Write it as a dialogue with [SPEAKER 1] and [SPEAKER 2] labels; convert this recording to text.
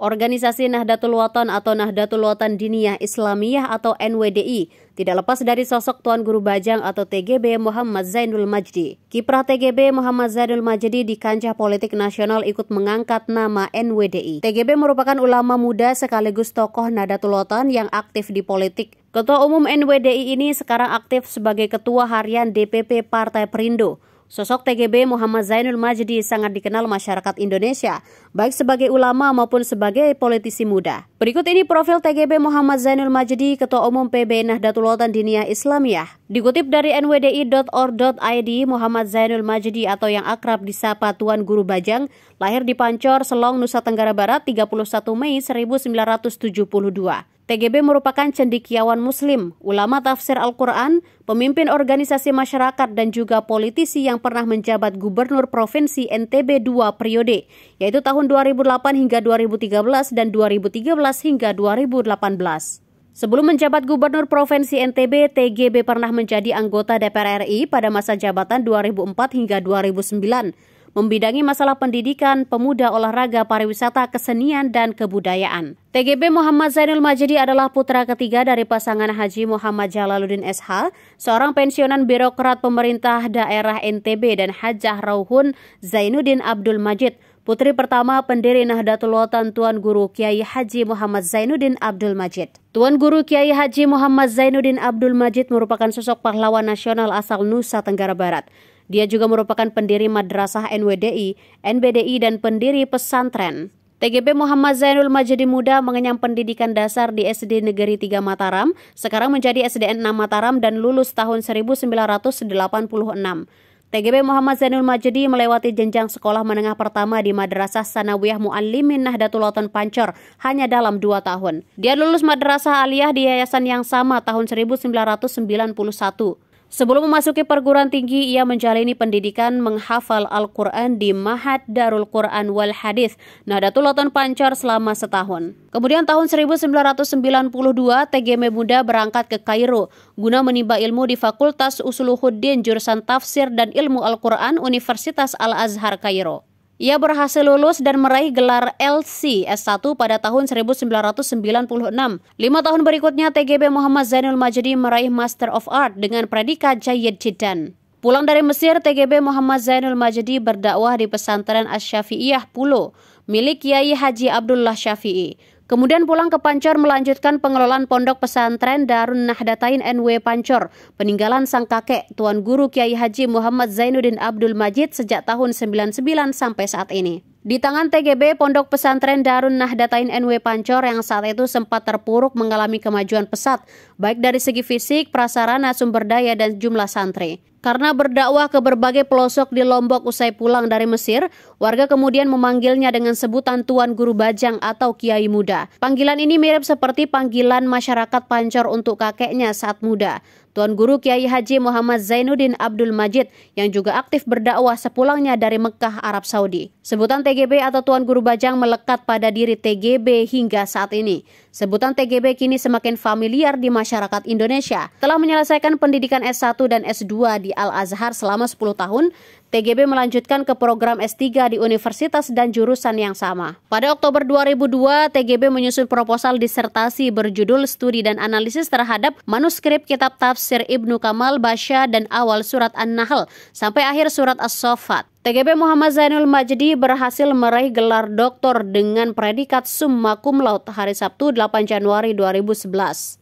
[SPEAKER 1] Organisasi Nahdlatul Watan atau Nahdlatul Watan Diniyah Islamiyah atau NWDI tidak lepas dari sosok Tuan Guru Bajang atau TGB Muhammad Zainul Majdi. Kiprah TGB Muhammad Zainul Majdi di kancah politik nasional ikut mengangkat nama NWDI. TGB merupakan ulama muda sekaligus tokoh Nahdlatul Watan yang aktif di politik. Ketua Umum NWDI ini sekarang aktif sebagai Ketua Harian DPP Partai Perindo. Sosok TGB Muhammad Zainul Majdi sangat dikenal masyarakat Indonesia, baik sebagai ulama maupun sebagai politisi muda. Berikut ini profil TGB Muhammad Zainul Majdi, Ketua Umum PB Nahdlatul Ulama Diniyah Islamiyah. Dikutip dari nwdi.or.id, Muhammad Zainul Majdi atau yang akrab disapa Tuan Guru Bajang, lahir di Pancor, Selong, Nusa Tenggara Barat 31 Mei 1972. TGB merupakan cendikiawan muslim, ulama tafsir Al-Quran, pemimpin organisasi masyarakat dan juga politisi yang pernah menjabat gubernur provinsi NTB dua periode, yaitu tahun 2008 hingga 2013 dan 2013 hingga 2018. Sebelum menjabat gubernur Provinsi NTB, TGB pernah menjadi anggota DPR RI pada masa jabatan 2004 hingga 2009 membidangi masalah pendidikan, pemuda, olahraga, pariwisata, kesenian, dan kebudayaan. TGB Muhammad Zainul Majidi adalah putra ketiga dari pasangan Haji Muhammad Jalaluddin SH, seorang pensiunan birokrat pemerintah daerah NTB dan Hajah Rauhun Zainuddin Abdul Majid, putri pertama pendiri Nahdlatul Watan Tuan Guru Kiai Haji Muhammad Zainuddin Abdul Majid. Tuan Guru Kiai Haji Muhammad Zainuddin Abdul Majid merupakan sosok pahlawan nasional asal Nusa Tenggara Barat. Dia juga merupakan pendiri Madrasah NWDI, NBDI, dan pendiri pesantren. TGB Muhammad Zainul Majdi Muda mengenyam pendidikan dasar di SD Negeri 3 Mataram, sekarang menjadi SDN 6 Mataram dan lulus tahun 1986. TGB Muhammad Zainul Majdi melewati jenjang sekolah menengah pertama di Madrasah Sanawiyah Muallimin Nahdlatul Wathon Pancor hanya dalam dua tahun. Dia lulus Madrasah Aliyah di yayasan yang sama tahun 1991. Sebelum memasuki perguruan tinggi, ia menjalani pendidikan menghafal Al-Quran di Mahat Darul Quran Wal Hadith, Nadatul Loton Pancar selama setahun. Kemudian tahun 1992, TGM Muda berangkat ke Kairo guna menimba ilmu di Fakultas Usuluhuddin Jurusan Tafsir dan Ilmu Al-Quran Universitas Al-Azhar Kairo. Ia berhasil lulus dan meraih gelar LC S1 pada tahun 1996. Lima tahun berikutnya, TGB Muhammad Zainul Majdi meraih Master of Art dengan predikat jayed Jidan. Pulang dari Mesir, TGB Muhammad Zainul Majdi berdakwah di pesantren Asyafi'iyah syafiiyah Pulo milik Kiai Haji Abdullah Syafi'i. Kemudian pulang ke Pancor melanjutkan pengelolaan pondok pesantren Darun Nahdatain NW Pancor. Peninggalan sang kakek, Tuan Guru Kiai Haji Muhammad Zainuddin Abdul Majid sejak tahun 99 sampai saat ini. Di tangan TGB Pondok Pesantren Darun Nahdatain NW Pancor yang saat itu sempat terpuruk mengalami kemajuan pesat, baik dari segi fisik, prasarana, sumber daya, dan jumlah santri. Karena berdakwah ke berbagai pelosok di Lombok usai pulang dari Mesir, warga kemudian memanggilnya dengan sebutan Tuan Guru Bajang atau Kiai Muda. Panggilan ini mirip seperti panggilan masyarakat pancor untuk kakeknya saat muda. Tuan Guru Kiai Haji Muhammad Zainuddin Abdul Majid yang juga aktif berdakwah sepulangnya dari Mekah, Arab Saudi. Sebutan TGB atau Tuan Guru Bajang melekat pada diri TGB hingga saat ini. Sebutan TGB kini semakin familiar di masyarakat Indonesia. Telah menyelesaikan pendidikan S1 dan S2 di di Al-Azhar selama 10 tahun, TGB melanjutkan ke program S3 di universitas dan jurusan yang sama. Pada Oktober 2002, TGB menyusun proposal disertasi berjudul Studi dan Analisis terhadap manuskrip kitab tafsir Ibnu Kamal Basya dan awal surat An-Nahl sampai akhir surat As-Sofat. TGB Muhammad Zainul Majdi berhasil meraih gelar doktor dengan predikat summa cum laude hari Sabtu 8 Januari 2011.